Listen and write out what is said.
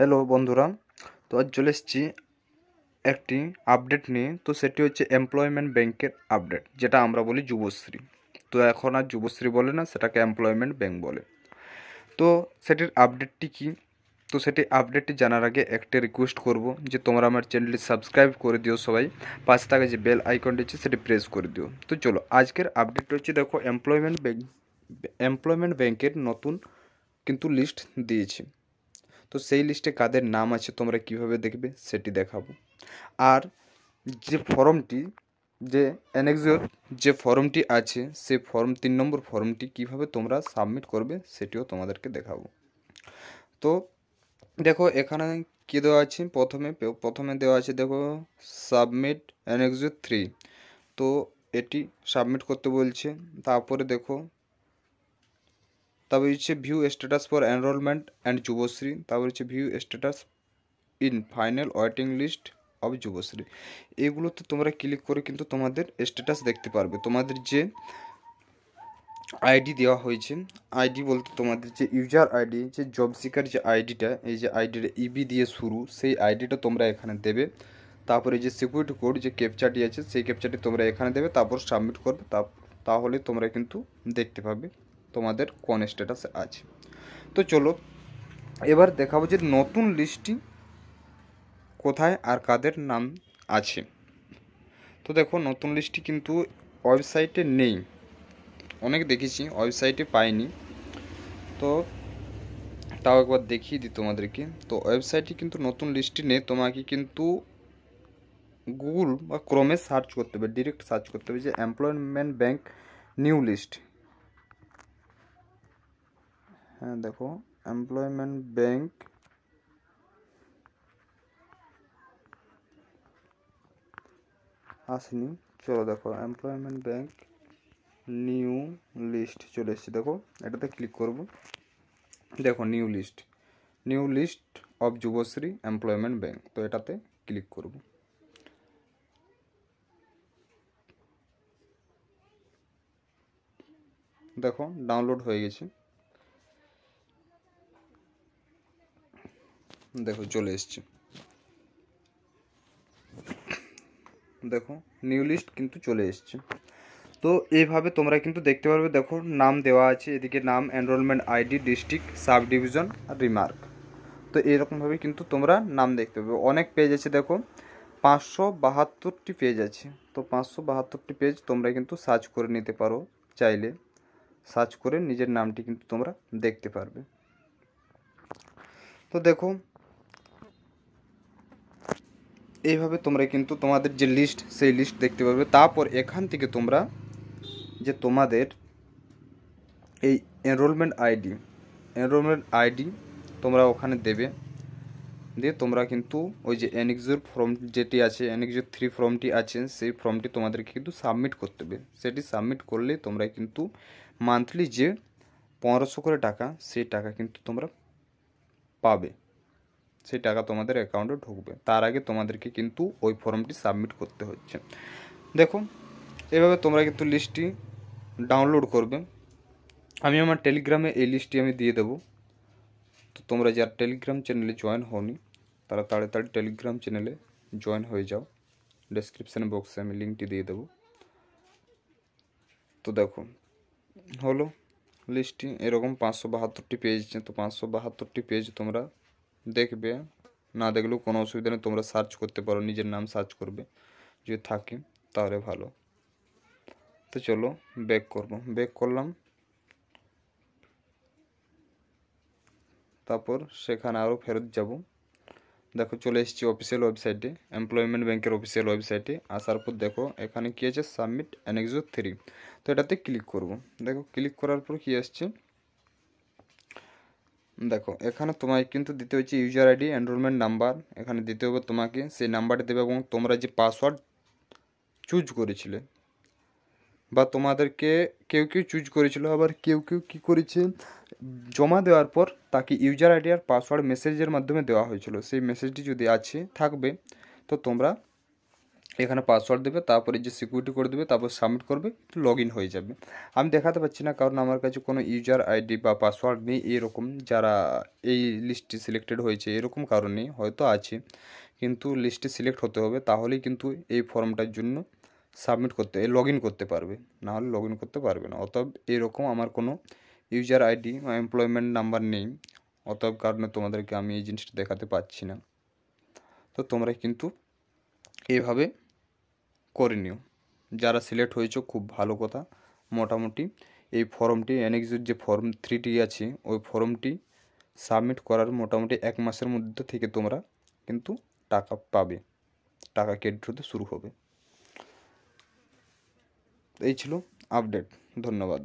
hello বন্ধুরা তো আজ চলে এসেছি একটি আপডেট নিয়ে তো সেটি হচ্ছে এমপ্লয়মেন্ট ব্যাংকের আপডেট যেটা আমরা বলি যুবশ্রী তো এখন আর যুবশ্রী বলে না সেটাকে এমপ্লয়মেন্ট ব্যাংক বলে তো সেটির আপডেটটি কি তো সেটি আপডেটটি জানার আগে একটা রিকোয়েস্ট করব যে তোমরা আমার চ্যানেলটি সাবস্ক্রাইব করে দিও সবাই পাশে থাকা যে বেল আইকনটি আছে সেটি প্রেস করে দিও তো চলো আজকের আপডেট হচ্ছে দেখো এমপ্লয়মেন্ট ব্যাংক এমপ্লয়মেন্ট ব্যাংকের নতুন কিন্তু লিস্ট দিয়েছে তো সেই লিস্টে কাদের নাম আছে তোমরা কিভাবে দেখবে সেটি দেখাবো আর যে ফর্মটি যে অ্যানেক্সিওর যে ফর্মটি আছে সে ফর্ম তিন নম্বর ফর্মটি কিভাবে তোমরা সাবমিট করবে সেটিও তোমাদেরকে দেখাবো তো দেখো এখানে কী দেওয়া আছে প্রথমে প্রথমে দেওয়া আছে দেখো সাবমিট অ্যানেক্সিও থ্রি তো এটি সাবমিট করতে বলছে তারপরে দেখো তারপর হচ্ছে view status for enrolment and Yuvashree তারপর হচ্ছে view status in final waiting list of Yuvashree এগুলোতে তোমরা ক্লিক করে কিন্তু তোমাদের স্ট্যাটাস দেখতে পারবে তোমাদের যে আইডি দেওয়া হয়েছে আইডি বলতে তোমাদের যে ইউজার আইডি যে জব সিকার যে আইডিটা এই যে আইডিটা ইবি e দিয়ে শুরু সেই আইডিটা তোমরা এখানে দেবে তারপরে যে সিকিউরিটি কোড যে ক্যাপচাটি আছে সেই ক্যাপচাটি তোমরা এখানে দেবে তারপর সাবমিট করবে তাহলে তোমরা কিন্তু দেখতে পাবে তোমাদের কোন স্ট্যাটাস আছে তো চলো এবার দেখাবো যে নতুন লিস্টটি কোথায় আর কাদের নাম আছে তো দেখো নতুন লিস্টটি কিন্তু ওয়েবসাইটে নেই অনেক দেখেছি ওয়েবসাইটে পাইনি তো তাও একবার দেখিয়ে দিই তোমাদেরকে তো ওয়েবসাইটে কিন্তু নতুন লিস্টটি নেই তোমাকে কিন্তু গুগল বা ক্রমে সার্চ করতে হবে ডিরেক্ট সার্চ করতে হবে যে এমপ্লয়মেন্ট ব্যাঙ্ক নিউ লিস্ট হ্যাঁ দেখো এমপ্লয়মেন্ট ব্যাংক আসেনি চলো দেখো এমপ্লয়মেন্ট ব্যাংক নিউ লিস্ট চলে এসেছে দেখো এটাতে ক্লিক করব দেখো new list new list of Yuvashree employment bank তো এটাতে ক্লিক করব দেখো ডাউনলোড হয়ে গেছে দেখো চলে এসছে দেখো নিউ লিস্ট কিন্তু চলে এসছে তো এইভাবে তোমরা কিন্তু দেখতে পারবে দেখো নাম দেওয়া আছে এদিকে নাম enrolment ID district sub division remark তো এরকমভাবে কিন্তু তোমরা নাম দেখতে পাবে অনেক পেজ আছে দেখো পাঁচশো বাহাত্তরটি পেজ আছে তো পাঁচশো বাহাত্তরটি পেজ তোমরা কিন্তু সার্চ করে নিতে পারো চাইলে সার্চ করে নিজের নামটি কিন্তু তোমরা দেখতে পারবে তো দেখো এইভাবে তোমরা কিন্তু তোমাদের যে লিস্ট সেই লিস্ট দেখতে পাবে তারপর এখান থেকে তোমরা যে তোমাদের এই এনরোলমেন্ট আইডি এনরোলমেন্ট আইডি তোমরা ওখানে দেবে দিয়ে তোমরা কিন্তু ওই যে এনএক্সোর ফর্ম যেটি আছে এনএক্সোর থ্রি ফর্মটি আছে সেই ফর্মটি তোমাদেরকে কিন্তু সাবমিট করতে হবে সেটি সাবমিট করলে তোমরা কিন্তু মান্থলি যে পনেরোশো করে টাকা সেই টাকা কিন্তু তোমরা পাবে সেই টাকা তোমাদের অ্যাকাউন্টে ঢুকবে তার আগে তোমাদেরকে কিন্তু ওই ফর্মটি সাবমিট করতে হচ্ছে দেখো এভাবে তোমরা কিন্তু লিস্টটি ডাউনলোড করবে আমি আমার টেলিগ্রামে এই লিস্টটি আমি দিয়ে দেবো তো তোমরা যার টেলিগ্রাম চ্যানেলে জয়েন হওনি তারা তাড়াতাড়ি টেলিগ্রাম চ্যানেলে জয়েন হয়ে যাও ডেসক্রিপশান বক্সে আমি লিঙ্কটি দিয়ে দেবো তো দেখো হলো লিস্টটি এরকম পাঁচশো বাহাত্তরটি পেয়েছে তো পাঁচশো বাহাত্তরটি পেয়েছে তোমরা দেখবে না দেখলেও কোনো অসুবিধা নেই তোমরা সার্চ করতে পারো নিজের নাম সার্চ করবে যদি থাকে তাহলে ভালো তো চলো ব্যাক করব ব্যাক করলাম তারপর সেখানে আরও ফেরত যাব দেখো চলে এসেছি অফিসিয়াল ওয়েবসাইটে এমপ্লয়মেন্ট ব্যাংকের অফিসিয়াল ওয়েবসাইটে আসার পর দেখো এখানে কী আছে সাবমিট অ্যানেক্সো থ্রি তো এটাতে ক্লিক করব দেখো ক্লিক করার পর কী আসছে দেখো এখানে তোমায় কিন্তু দিতে হচ্ছে ইউজার আইডি এনরোলমেন্ট নাম্বার এখানে দিতে হবে তোমাকে সেই নাম্বারটি দেবে এবং তোমরা যে পাসওয়ার্ড চুজ করেছিলে বা তোমাদেরকে কেউ কেউ চুজ করেছিল আবার কেউ কেউ কী করেছে জমা দেওয়ার পর তাকে ইউজার আইডি আর পাসওয়ার্ড মেসেজের মাধ্যমে দেওয়া হয়েছিল সেই মেসেজটি যদি আছে থাকবে তো তোমরা এখানে পাসওয়ার্ড দেবে তারপরে যে সিকিউরিটি করে দেবে তারপর সাবমিট করবে লগ ইন হয়ে যাবে আমি দেখাতে পাচ্ছি না কারণ আমার কাছে কোনো ইউজার আইডি বা পাসওয়ার্ড নেই এরকম যারা এই লিস্টটি সিলেক্টেড হয়েছে এরকম কারণে হয়তো আছে কিন্তু লিস্টটি সিলেক্ট হতে হবে তাহলেই কিন্তু এই ফর্মটার জন্য সাবমিট করতে লগ ইন করতে পারবে নাহলে লগ ইন করতে পারবে না অতএব এরকম আমার কোনো ইউজার আইডি বা এমপ্লয়মেন্ট নাম্বার নেই অতএব কারণে তোমাদেরকে আমি এই জিনিসটা দেখাতে পাচ্ছি না তো তোমরা কিন্তু এভাবে করে নিও যারা সিলেক্ট হয়েছো খুব ভালো কথা মোটামুটি এই ফর্মটি অ্যানেক্সের যে ফর্ম থ্রিটি আছে ওই ফর্মটি সাবমিট করার মোটামুটি এক মাসের মধ্যে থেকে তোমরা কিন্তু টাকা পাবে টাকা ক্রেডিট হতে শুরু হবে এই ছিল আপডেট ধন্যবাদ